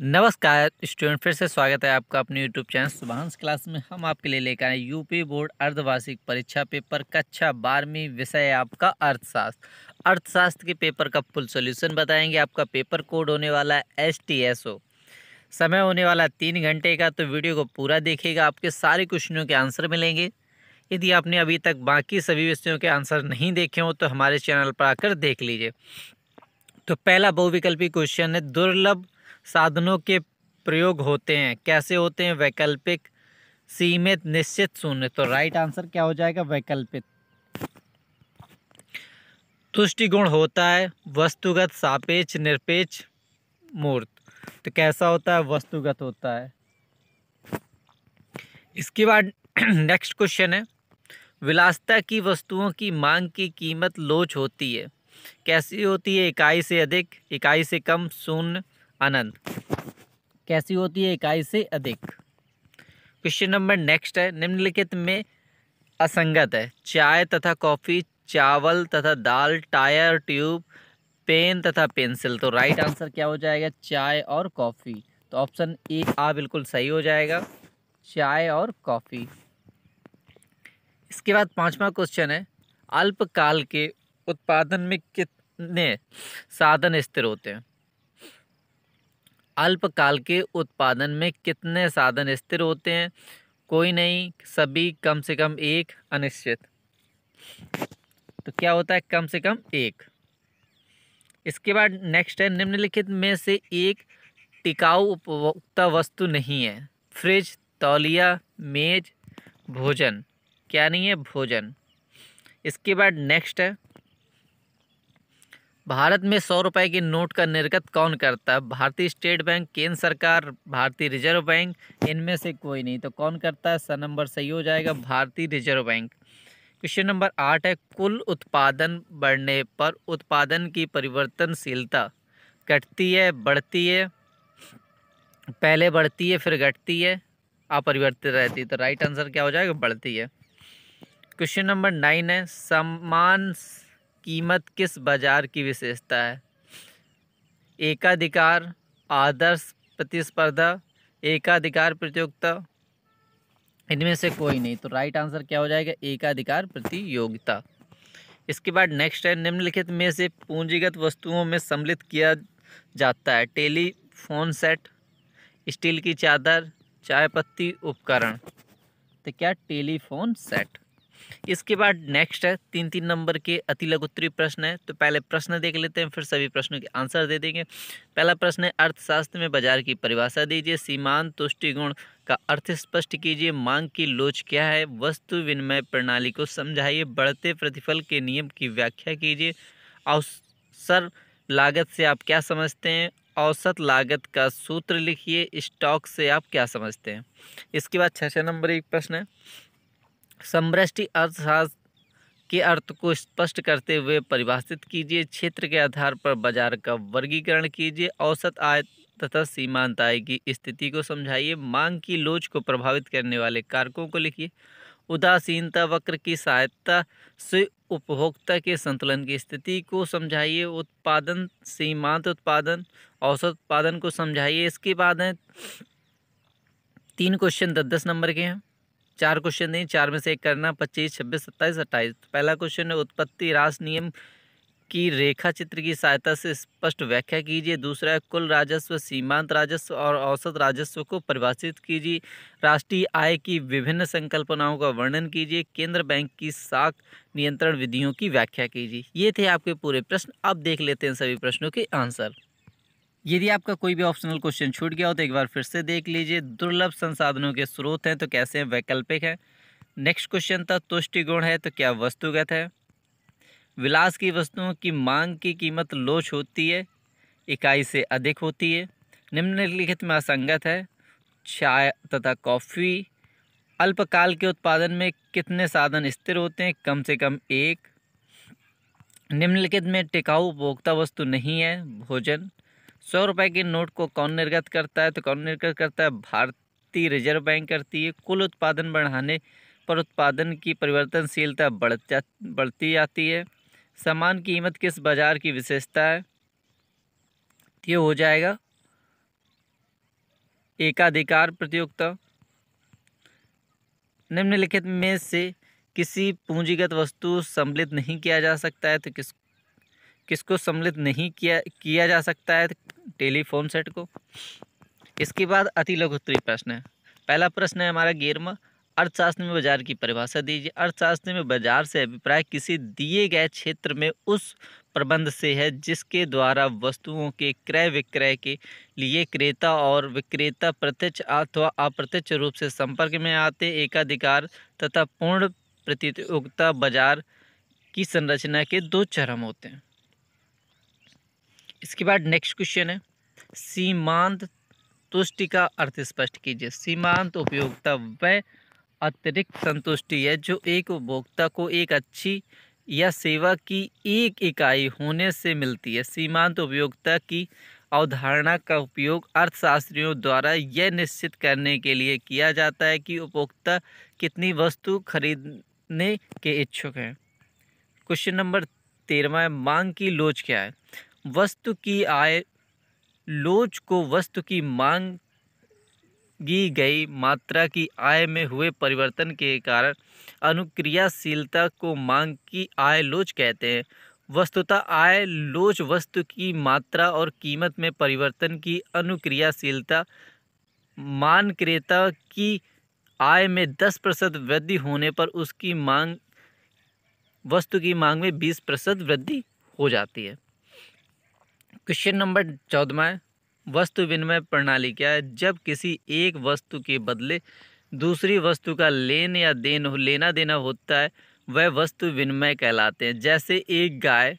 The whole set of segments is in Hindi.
नमस्कार स्टूडेंट फिर से स्वागत है आपका अपने यूट्यूब चैनल सुबहांस क्लास में हम आपके लिए लेकर आए यूपी बोर्ड अर्धवार्षिक परीक्षा पेपर कक्षा बारहवीं विषय है आपका अर्थशास्त्र अर्थशास्त्र के पेपर का फुल सॉल्यूशन बताएंगे आपका पेपर कोड होने वाला है एस टी एस ओ समय होने वाला तीन घंटे का तो वीडियो को पूरा देखेगा आपके सारे क्वेश्चनों के आंसर मिलेंगे यदि आपने अभी तक बाकी सभी विषयों के आंसर नहीं देखे हों तो हमारे चैनल पर आकर देख लीजिए तो पहला बहुविकल्पी क्वेश्चन है दुर्लभ साधनों के प्रयोग होते हैं कैसे होते हैं वैकल्पिक सीमित निश्चित शून्य तो राइट आंसर क्या हो जाएगा वैकल्पिक तुष्टिगुण होता है वस्तुगत सापेक्ष निरपेक्ष मूर्त तो कैसा होता है वस्तुगत होता है इसके बाद नेक्स्ट क्वेश्चन है विलासता की वस्तुओं की मांग की कीमत लोच होती है कैसी होती है इकाई से अधिक इकाई से कम शून्य अनंत कैसी होती है इकाई से अधिक क्वेश्चन नंबर नेक्स्ट है निम्नलिखित में असंगत है चाय तथा कॉफ़ी चावल तथा दाल टायर ट्यूब पेन तथा पेंसिल तो राइट आंसर क्या हो जाएगा चाय और कॉफ़ी तो ऑप्शन ए आ बिल्कुल सही हो जाएगा चाय और कॉफ़ी इसके बाद पांचवा क्वेश्चन है अल्पकाल के उत्पादन में कितने साधन स्थिर होते हैं अल्पकाल के उत्पादन में कितने साधन स्थिर होते हैं कोई नहीं सभी कम से कम एक अनिश्चित तो क्या होता है कम से कम एक इसके बाद नेक्स्ट है निम्नलिखित में से एक टिकाऊ उपभोक्ता वस्तु नहीं है फ्रिज तौलिया मेज भोजन क्या नहीं है भोजन इसके बाद नेक्स्ट है भारत में सौ रुपए के नोट का निर्गत कौन करता है भारतीय स्टेट बैंक केंद्र सरकार भारतीय रिजर्व बैंक इनमें से कोई नहीं तो कौन करता है सर नंबर सही हो जाएगा भारतीय रिजर्व बैंक क्वेश्चन नंबर आठ है कुल उत्पादन बढ़ने पर उत्पादन की परिवर्तनशीलता घटती है बढ़ती है पहले बढ़ती है फिर घटती है अपरिवर्तित रहती है तो राइट आंसर क्या हो जाएगा बढ़ती है क्वेश्चन नंबर नाइन है समान कीमत किस बाजार की विशेषता है एकाधिकार आदर्श प्रतिस्पर्धा एकाधिकार प्रतियोगिता इनमें से कोई नहीं तो राइट आंसर क्या हो जाएगा एकाधिकार प्रतियोगिता इसके बाद नेक्स्ट है निम्नलिखित में से पूंजीगत वस्तुओं में सम्मिलित किया जाता है टेलीफोन सेट स्टील की चादर चाय पत्ती उपकरण तो क्या टेलीफोन सेट इसके बाद नेक्स्ट है तीन तीन नंबर के अति लघुत्तरी प्रश्न है तो पहले प्रश्न देख लेते हैं फिर सभी प्रश्नों के आंसर दे देंगे पहला प्रश्न है अर्थशास्त्र में बाजार की परिभाषा दीजिए सीमांत तुष्टिगुण का अर्थ स्पष्ट कीजिए मांग की लोच क्या है वस्तु विनिमय प्रणाली को समझाइए बढ़ते प्रतिफल के नियम की व्याख्या कीजिए अवसर लागत से आप क्या समझते हैं औसत लागत का सूत्र लिखिए स्टॉक से आप क्या समझते हैं इसके बाद छः छः नंबर एक प्रश्न है समृष्टि अर्थशास्त्र के अर्थ को स्पष्ट करते हुए परिभाषित कीजिए क्षेत्र के आधार पर बाजार का वर्गीकरण कीजिए औसत आय तथा सीमांत आय की स्थिति को समझाइए मांग की लोच को प्रभावित करने वाले कारकों को लिखिए उदासीनता वक्र की सहायता से उपभोक्ता के संतुलन की स्थिति को समझाइए उत्पादन सीमांत उत्पादन औसत उत्पादन को समझाइए इसके बाद हैं तीन क्वेश्चन दस दस नंबर के हैं चार क्वेश्चन नहीं चार में से एक करना पच्चीस छब्बीस सत्ताईस अट्ठाईस तो पहला क्वेश्चन है उत्पत्ति रास नियम की रेखा चित्र की सहायता से स्पष्ट व्याख्या कीजिए दूसरा है कुल राजस्व सीमांत राजस्व और औसत राजस्व को परिभाषित कीजिए राष्ट्रीय आय की विभिन्न संकल्पनाओं का वर्णन कीजिए केंद्र बैंक की साख नियंत्रण विधियों की व्याख्या कीजिए ये थे आपके पूरे प्रश्न अब देख लेते हैं सभी प्रश्नों के आंसर यदि आपका कोई भी ऑप्शनल क्वेश्चन छूट गया हो तो एक बार फिर से देख लीजिए दुर्लभ संसाधनों के स्रोत हैं तो कैसे हैं वैकल्पिक हैं नेक्स्ट क्वेश्चन था तुष्टिगुण है तो क्या वस्तुगत है विलास की वस्तुओं की मांग की कीमत लोच होती है इकाई से अधिक होती है निम्नलिखित में असंगत है चाय तथा कॉफ़ी अल्पकाल के उत्पादन में कितने साधन स्थिर होते हैं कम से कम एक निम्नलिखित में टिकाऊ उपभोक्ता वस्तु नहीं है भोजन सौ रुपए के नोट को कौन निर्गत करता है तो कौन निर्गत करता है भारतीय रिजर्व बैंक करती है कुल उत्पादन बढ़ाने पर उत्पादन की परिवर्तनशीलता बढ़ जा बढ़ती जाती है सामान कीमत किस बाजार की विशेषता है तो ये हो जाएगा एकाधिकार प्रतियोगिता निम्नलिखित में से किसी पूंजीगत वस्तु सम्मिलित नहीं किया जा सकता है तो किस किसको सम्मिलित नहीं किया किया जा सकता है टेलीफोन सेट को इसके बाद अति लघु उत्तरी प्रश्न है पहला प्रश्न है हमारा गेरमा अर्थशास्त्र में बाजार की परिभाषा दीजिए अर्थशास्त्र में बाजार से अभिप्राय किसी दिए गए क्षेत्र में उस प्रबंध से है जिसके द्वारा वस्तुओं के क्रय विक्रय के लिए क्रेता और विक्रेता प्रत्यक्ष अथवा अप्रत्यक्ष रूप से संपर्क में आते एकाधिकार तथा पूर्ण प्रतियोगिता बाजार की संरचना के दो चरम होते हैं इसके बाद नेक्स्ट क्वेश्चन है सीमांत तुष्टि का अर्थ स्पष्ट कीजिए सीमांत उपयोगिता वह अतिरिक्त संतुष्टि है जो एक उपभोक्ता को एक अच्छी या सेवा की एक इकाई होने से मिलती है सीमांत उपयोगिता की अवधारणा का उपयोग अर्थशास्त्रियों द्वारा यह निश्चित करने के लिए किया जाता है कि उपभोक्ता कितनी वस्तु खरीदने के इच्छुक हैं क्वेश्चन नंबर तेरहवा मांग की लोच क्या है वस्तु की आय लोच को वस्तु की मांगी गई मात्रा की आय में हुए परिवर्तन के कारण अनुक्रियाशीलता को मांग की आय लोच कहते हैं वस्तुतः आय लोच वस्तु की मात्रा और कीमत में परिवर्तन की अनुक्रियाशीलता मान क्रेता की आय में दस प्रतिशत वृद्धि होने पर उसकी मांग वस्तु की मांग में बीस प्रतिशत वृद्धि हो जाती है क्वेश्चन नंबर चौदवा वस्तु विनिमय प्रणाली क्या है जब किसी एक वस्तु के बदले दूसरी वस्तु का लेन या देन लेना देना होता है वह वस्तु विनिमय कहलाते हैं जैसे एक गाय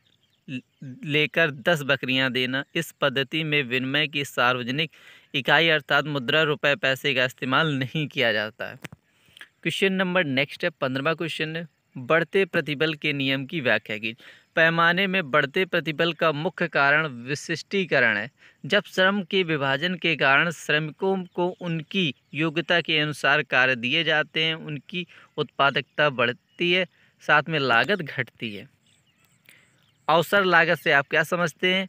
लेकर दस बकरियां देना इस पद्धति में विनिमय की सार्वजनिक इकाई अर्थात मुद्रा रुपए पैसे का इस्तेमाल नहीं किया जाता है क्वेश्चन नंबर नेक्स्ट है पंद्रवा क्वेश्चन है बढ़ते प्रतिबल के नियम की व्याख्या की पैमाने में बढ़ते प्रतिबल का मुख्य कारण विशिष्टीकरण है जब श्रम के विभाजन के कारण श्रमिकों को उनकी योग्यता के अनुसार कार्य दिए जाते हैं उनकी उत्पादकता बढ़ती है साथ में लागत घटती है अवसर लागत से आप क्या समझते हैं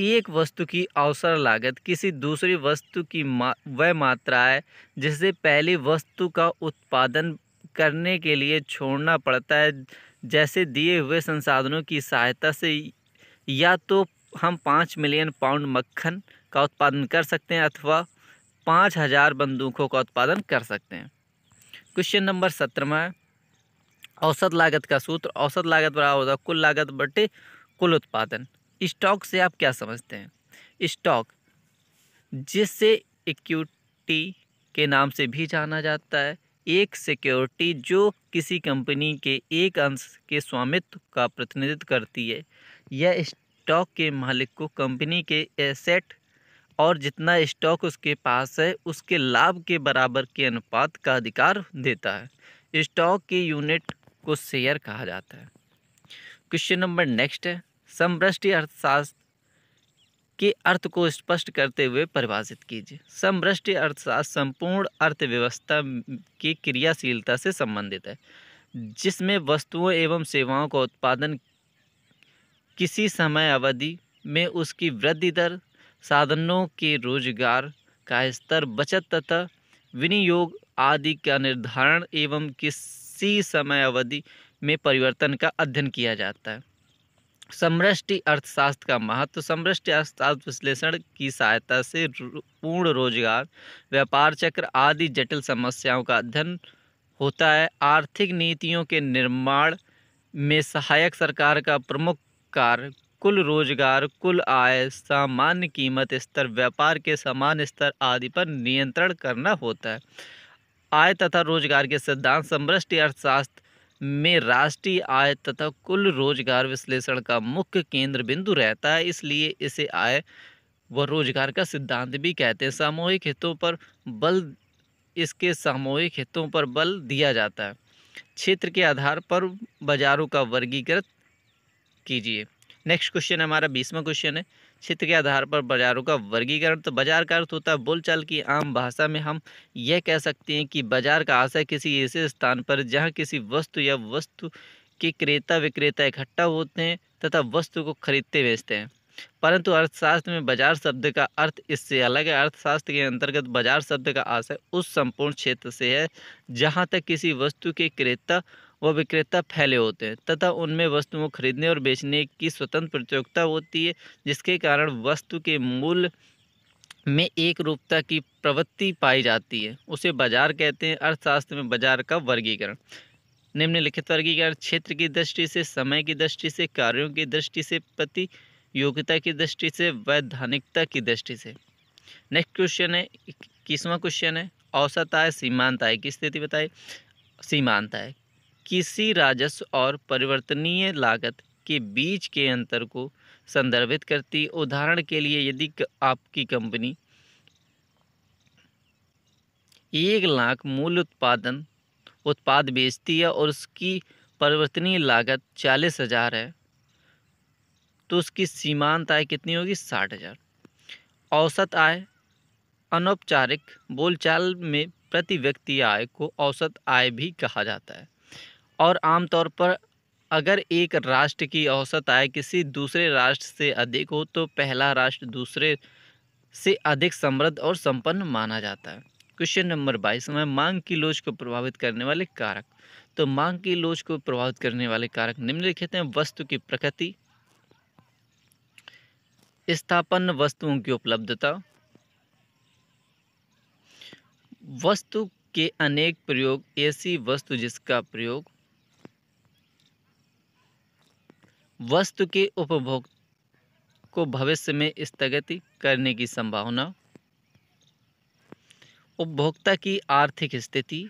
एक वस्तु की अवसर लागत किसी दूसरी वस्तु की मा, वह मात्रा है जिससे पहली वस्तु का उत्पादन करने के लिए छोड़ना पड़ता है जैसे दिए हुए संसाधनों की सहायता से या तो हम पाँच मिलियन पाउंड मक्खन का उत्पादन कर सकते हैं अथवा पाँच हज़ार बंदूकों का उत्पादन कर सकते हैं क्वेश्चन नंबर सत्रहवा में औसत लागत का सूत्र औसत लागत बराबर होता कुल लागत बटे कुल उत्पादन स्टॉक से आप क्या समझते हैं स्टॉक जिससे इक्विटी के नाम से भी जाना जाता है एक सिक्योरिटी जो किसी कंपनी के एक अंश के स्वामित्व का प्रतिनिधित्व करती है यह स्टॉक के मालिक को कंपनी के एसेट और जितना स्टॉक उसके पास है उसके लाभ के बराबर के अनुपात का अधिकार देता है स्टॉक की यूनिट को शेयर कहा जाता है क्वेश्चन नंबर नेक्स्ट है समृष्टि अर्थशास्त्र के अर्थ को स्पष्ट करते हुए परिभाषित कीजिए समृष्टि अर्थशास्त्र संपूर्ण अर्थव्यवस्था की क्रियाशीलता से संबंधित है जिसमें वस्तुओं एवं सेवाओं का उत्पादन किसी समय अवधि में उसकी वृद्धि दर साधनों के रोजगार का स्तर बचत तथा विनियोग आदि का निर्धारण एवं किसी समय अवधि में परिवर्तन का अध्ययन किया जाता है समृष्टि अर्थशास्त्र का महत्व समृष्टि अर्थशास्त्र विश्लेषण की सहायता से पूर्ण रोजगार व्यापार चक्र आदि जटिल समस्याओं का अध्ययन होता है आर्थिक नीतियों के निर्माण में सहायक सरकार का प्रमुख कार्य कुल रोजगार कुल आय सामान्य कीमत स्तर व्यापार के समान स्तर आदि पर नियंत्रण करना होता है आय तथा रोजगार के सिद्धांत समृष्टि अर्थशास्त्र में राष्ट्रीय आय तथा कुल रोजगार विश्लेषण का मुख्य केंद्र बिंदु रहता है इसलिए इसे आय व रोजगार का सिद्धांत भी कहते हैं सामूहिक हितों पर बल इसके सामूहिक हितों पर बल दिया जाता है क्षेत्र के आधार पर बाज़ारों का वर्गीकृत कीजिए नेक्स्ट क्वेश्चन हमारा बीसवा क्वेश्चन है क्षेत्र के आधार पर बाजारों का वर्गीकरण तो बाजार का अर्थ होता है बोलचाल की आम भाषा में हम यह कह सकते हैं कि बाजार का आशय किसी ऐसे स्थान पर जहाँ किसी वस्तु या वस्तु के क्रेता विक्रेता इकट्ठा होते हैं तथा वस्तु को खरीदते बेचते हैं परंतु अर्थशास्त्र में बाजार शब्द का अर्थ इससे अलग है अर्थशास्त्र के अंतर्गत बाजार शब्द का आशय उस संपूर्ण क्षेत्र से है जहाँ तक किसी वस्तु के क्रेता व विक्रेता फैले होते हैं तथा उनमें वस्तुओं खरीदने और बेचने की स्वतंत्र प्रतियोगिता होती है जिसके कारण वस्तु के मूल में एक रूपता की प्रवृत्ति पाई जाती है उसे बाजार कहते हैं अर्थशास्त्र में बाजार का वर्गीकरण निम्नलिखित वर्गीकरण क्षेत्र की दृष्टि से समय की दृष्टि से कार्यों की दृष्टि से प्रति योग्यता की दृष्टि से वैधानिकता की दृष्टि से नेक्स्ट क्वेश्चन है इक्कीसवां क्वेश्चन है औसत आय सीमांत आय की स्थिति बताए सीमांत आय किसी राजस्व और परिवर्तनीय लागत के बीच के अंतर को संदर्भित करती उदाहरण के लिए यदि आपकी कंपनी एक लाख मूल उत्पादन उत्पाद बेचती है और उसकी परिवर्तनीय लागत चालीस हज़ार है तो उसकी सीमांत आय कितनी होगी साठ हज़ार औसत आय अनौपचारिक बोलचाल में प्रति व्यक्ति आय को औसत आय भी कहा जाता है और आमतौर पर अगर एक राष्ट्र की औसत आय किसी दूसरे राष्ट्र से अधिक हो तो पहला राष्ट्र दूसरे से अधिक समृद्ध और संपन्न माना जाता है क्वेश्चन नंबर बाईस में मांग की लोच को प्रभावित करने वाले कारक तो मांग की लोच को प्रभावित करने वाले कारक निम्नलिखित हैं वस्तु की प्रकृति स्थापन वस्तुओं की उपलब्धता वस्तु के अनेक प्रयोग ऐसी वस्तु जिसका प्रयोग वस्तु के उपभोग को भविष्य में स्थगित करने की संभावना उपभोक्ता की आर्थिक स्थिति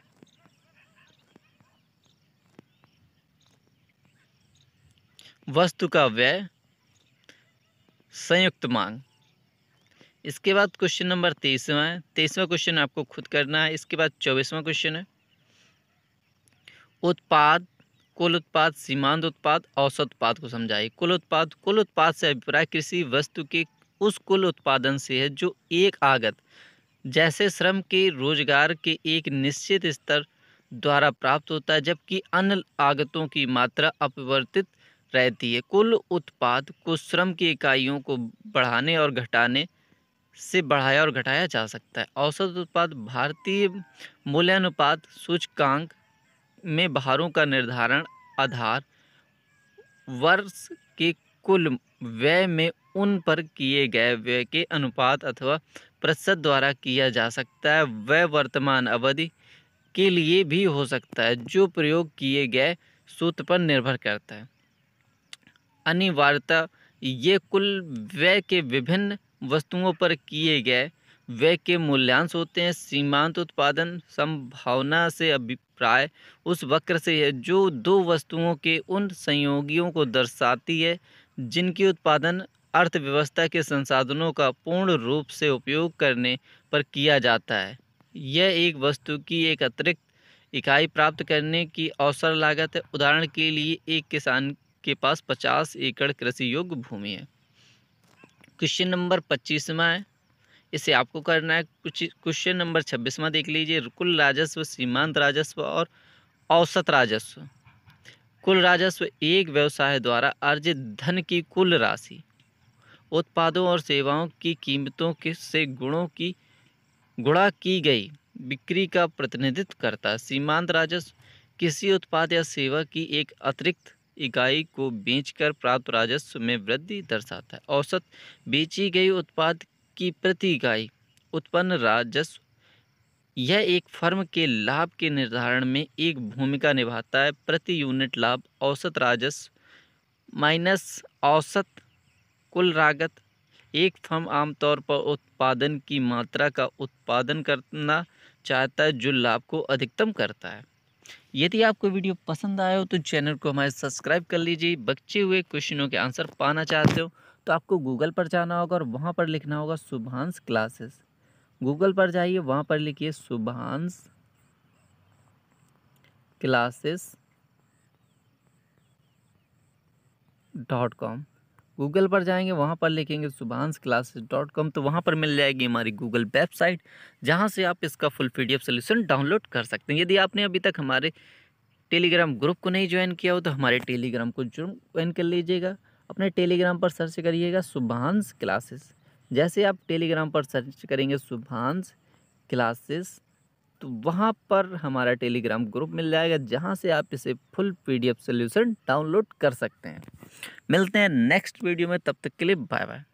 वस्तु का व्यय संयुक्त मांग इसके बाद क्वेश्चन नंबर तेईसवा है तेईसवा क्वेश्चन आपको खुद करना है इसके बाद चौबीसवा क्वेश्चन है उत्पाद कुल उत्पाद सीमांत उत्पाद औसत उत्पाद को समझाइए कुल उत्पाद कुल उत्पाद से अभिप्राय कृषि वस्तु के उस कुल उत्पादन से है जो एक आगत जैसे श्रम के रोजगार के एक निश्चित स्तर द्वारा प्राप्त होता है जबकि अन्य आगतों की मात्रा अपवर्तित रहती है कुल उत्पाद को श्रम की इकाइयों को बढ़ाने और घटाने से बढ़ाया और घटाया जा सकता है औसत उत्पाद भारतीय मूल्यानुपात सूचकांक में भारों का निर्धारण आधार वर्ष के कुल व्यय में उन पर किए गए व्यय के अनुपात अथवा प्रतिशत द्वारा किया जा सकता है वह वर्तमान अवधि के लिए भी हो सकता है जो प्रयोग किए गए सूत्र पर निर्भर करता है अनिवार्यता ये कुल व्यय के विभिन्न वस्तुओं पर किए गए व्यय के मूल्यांश होते हैं सीमांत उत्पादन संभावना से अभिप्राय उस वक्र से है जो दो वस्तुओं के उन संयोगियों को दर्शाती है जिनकी उत्पादन अर्थव्यवस्था के संसाधनों का पूर्ण रूप से उपयोग करने पर किया जाता है यह एक वस्तु की एक अतिरिक्त इकाई प्राप्त करने की अवसर लागत है उदाहरण के लिए एक किसान के पास पचास एकड़ कृषि योग्य भूमि है क्वेश्चन नंबर पच्चीसवा है इसे आपको करना है कुछ क्वेश्चन नंबर छब्बीस में देख लीजिए कुल राजस्व सीमांत राजस्व और औसत राजस्व कुल राजस्व एक व्यवसाय द्वारा अर्जित धन की कुल राशि उत्पादों और सेवाओं की कीमतों के से गुणों की गुणा की गई बिक्री का प्रतिनिधित्व करता है सीमांत राजस्व किसी उत्पाद या सेवा की एक अतिरिक्त इकाई को बेचकर प्राप्त राजस्व में वृद्धि दर्शाता है औसत बेची गई उत्पाद की प्रति इकाई उत्पन्न राजस्व यह एक फर्म के लाभ के निर्धारण में एक भूमिका निभाता है प्रति यूनिट लाभ औसत राजस्व माइनस औसत कुल लागत एक फर्म आमतौर पर उत्पादन की मात्रा का उत्पादन करना चाहता है जो लाभ को अधिकतम करता है यदि आपको वीडियो पसंद आया हो तो चैनल को हमारे सब्सक्राइब कर लीजिए बच्चे हुए क्वेश्चनों के आंसर पाना चाहते हो तो आपको गूगल पर जाना होगा और वहाँ पर लिखना होगा सुभांश क्लासेस गूगल पर जाइए वहाँ पर लिखिए Subhansh classes dot com Google पर जाएंगे वहाँ पर लिखेंगे सुभांश क्लासेस डॉट कॉम तो वहाँ पर मिल जाएगी हमारी गूगल वेबसाइट जहाँ से आप इसका full P D F solution download कर सकते हैं यदि आपने अभी तक हमारे टेलीग्राम ग्रुप को नहीं ज्वाइन किया हो तो हमारे टेलीग्राम को ज्वाइन कर लीजिएगा अपने टेलीग्राम पर सर्च करिएगा सुभांश क्लासेस जैसे आप टेलीग्राम पर सर्च करेंगे सुभांश क्लासेस तो वहाँ पर हमारा टेलीग्राम ग्रुप मिल जाएगा जहाँ से आप इसे फुल पीडीएफ सॉल्यूशन डाउनलोड कर सकते हैं मिलते हैं नेक्स्ट वीडियो में तब तक के लिए बाय बाय